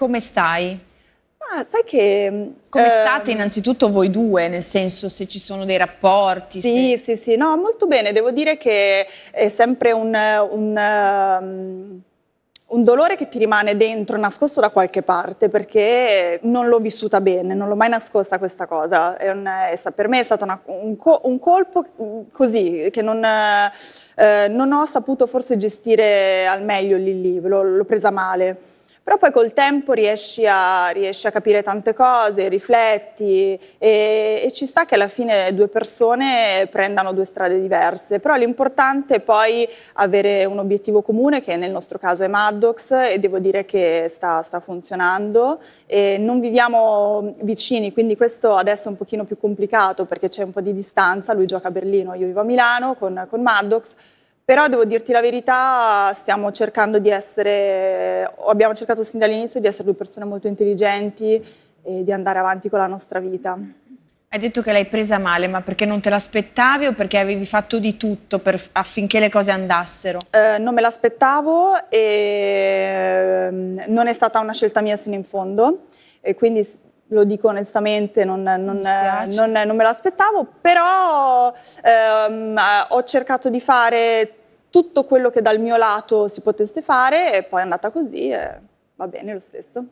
Come stai? Ma sai che... Mm, Come ehm... state innanzitutto voi due, nel senso se ci sono dei rapporti? Sì, se... sì, sì, no, molto bene. Devo dire che è sempre un, un, um, un, dolore che ti rimane dentro, nascosto da qualche parte, perché non l'ho vissuta bene, non l'ho mai nascosta questa cosa. È un, è, per me è stato una, co, un, colpo mm, così, che non, eh, non, ho saputo forse gestire al meglio lì lì, l'ho presa male però poi col tempo riesci a, riesci a capire tante cose, rifletti e, e, ci sta che alla fine due persone prendano due strade diverse, però l'importante è poi avere un obiettivo comune che nel nostro caso è Maddox e devo dire che sta, sta funzionando e non viviamo vicini, quindi questo adesso è un pochino più complicato perché c'è un po' di distanza, lui gioca a Berlino, io vivo a Milano con, con Maddox, però devo dirti la verità, stiamo cercando di essere, abbiamo cercato sin dall'inizio di essere due persone molto intelligenti e di andare avanti con la nostra vita. Hai detto che l'hai presa male, ma perché non te l'aspettavi o perché avevi fatto di tutto per, affinché le cose andassero? Eh, non me l'aspettavo e ehm, non è stata una scelta mia sino in fondo, e quindi lo dico onestamente, non, non, non, non me l'aspettavo, però ehm, ho cercato di fare tutto quello che dal mio lato si potesse fare e poi è andata così e va bene lo stesso.